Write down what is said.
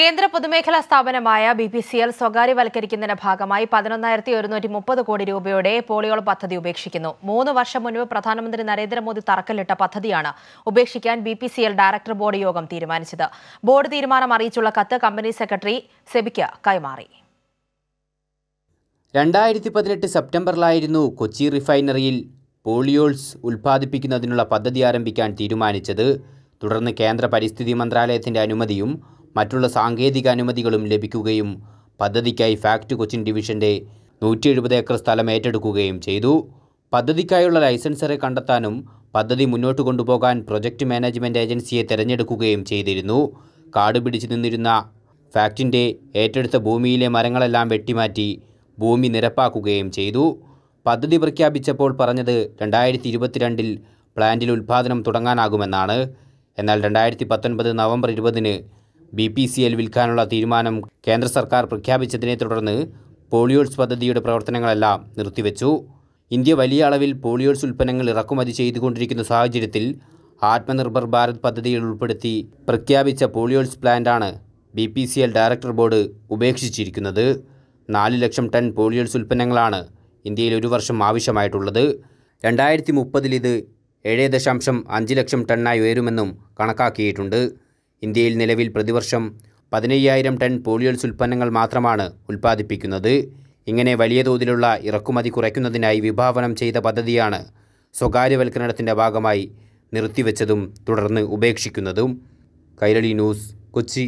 കേന്ദ്ര പൊതുമേഖലാ സ്ഥാപനമായ ബി പി സി എൽ സ്വകാര്യവൽക്കരിക്കുന്നതിന്റെ ഭാഗമായി പതിനൊന്നായിരത്തി ഒരുന്നൂറ്റി മുപ്പത് കോടി രൂപയുടെ പോളിയോൾ പദ്ധതി ഉപേക്ഷിക്കുന്നു മൂന്ന് വർഷം മുൻപ് പ്രധാനമന്ത്രി നരേന്ദ്രമോദി തറക്കല്ലിട്ട പദ്ധതിയാണ് ഉപേക്ഷിക്കാൻ B P C L director board യോഗം തീരുമാനിച്ചത് ബോർഡ് തീരുമാനം അറിയിച്ചുള്ള കത്ത് കമ്പനി സെക്രട്ടറി സെബിക്ക് കൈമാറി രണ്ടായിരത്തി പതിനെട്ട് സെപ്റ്റംബറിലായിരുന്നു കൊച്ചി റിഫൈനറിയിൽ പോളിയോൾസ് ഉൽപ്പാദിപ്പിക്കുന്നതിനുള്ള പദ്ധതി ആരംഭിക്കാൻ തീരുമാനിച്ചത് തുടർന്ന് കേന്ദ്ര പരിസ്ഥിതി മന്ത്രാലയത്തിന്റെ അനുമതിയും മറ്റുള്ള സാങ്കേതിക അനുമതികളും ലഭിക്കുകയും പദ്ധതിക്കായി ഫാക്ട് കൊച്ചിൻ ഡിവിഷൻ്റെ നൂറ്റി എഴുപത് ഏക്കർ സ്ഥലം ഏറ്റെടുക്കുകയും ചെയ്തു പദ്ധതിക്കായുള്ള ലൈസൻസറെ കണ്ടെത്താനും പദ്ധതി മുന്നോട്ട് കൊണ്ടുപോകാൻ പ്രൊജക്റ്റ് മാനേജ്മെൻറ്റ് ഏജൻസിയെ തിരഞ്ഞെടുക്കുകയും ചെയ്തിരുന്നു കാട് പിടിച്ചു നിന്നിരുന്ന ഫാക്ടിൻ്റെ ഏറ്റെടുത്ത ഭൂമിയിലെ മരങ്ങളെല്ലാം വെട്ടിമാറ്റി ഭൂമി നിരപ്പാക്കുകയും ചെയ്തു പദ്ധതി പ്രഖ്യാപിച്ചപ്പോൾ പറഞ്ഞത് രണ്ടായിരത്തി ഇരുപത്തിരണ്ടിൽ പ്ലാന്റിൽ ഉൽപ്പാദനം തുടങ്ങാനാകുമെന്നാണ് എന്നാൽ രണ്ടായിരത്തി പത്തൊൻപത് നവംബർ ഇരുപതിന് ബി പി സി എൽ വിൽക്കാനുള്ള തീരുമാനം കേന്ദ്ര സർക്കാർ പ്രഖ്യാപിച്ചതിനെ തുടർന്ന് പോളിയോൾസ് പദ്ധതിയുടെ പ്രവർത്തനങ്ങളെല്ലാം നിർത്തിവെച്ചു ഇന്ത്യ വലിയ അളവിൽ പോളിയോൾസ് ഉൽപ്പന്നങ്ങൾ ഇറക്കുമതി ചെയ്തുകൊണ്ടിരിക്കുന്ന സാഹചര്യത്തിൽ ആത്മനിർഭർ ഭാരത് പദ്ധതിയിൽ ഉൾപ്പെടുത്തി പ്രഖ്യാപിച്ച പോളിയോൾസ് പ്ലാന്റാണ് B P C L director board ഉപേക്ഷിച്ചിരിക്കുന്നത് നാല് ലക്ഷം ടൺ പോളിയോൾസ് ഉൽപ്പന്നങ്ങളാണ് ഇന്ത്യയിൽ ഒരു വർഷം ആവശ്യമായിട്ടുള്ളത് രണ്ടായിരത്തി മുപ്പതിൽ ഇത് ഏഴ് ദശാംശം അഞ്ച് ലക്ഷം ടണ്ണായി ഉയരുമെന്നും കണക്കാക്കിയിട്ടുണ്ട് ഇന്ത്യയിൽ നിലവിൽ പ്രതിവർഷം പതിനയ്യായിരം ടൺ പോളിയോൾസ് ഉൽപ്പന്നങ്ങൾ മാത്രമാണ് ഉൽപ്പാദിപ്പിക്കുന്നത് ഇങ്ങനെ വലിയ തോതിലുള്ള ഇറക്കുമതി കുറയ്ക്കുന്നതിനായി വിഭാവനം ചെയ്ത പദ്ധതിയാണ് സ്വകാര്യവൽക്കരണത്തിൻ്റെ ഭാഗമായി നിർത്തിവെച്ചതും തുടർന്ന് ഉപേക്ഷിക്കുന്നതും കൈരളി ന്യൂസ് കൊച്ചി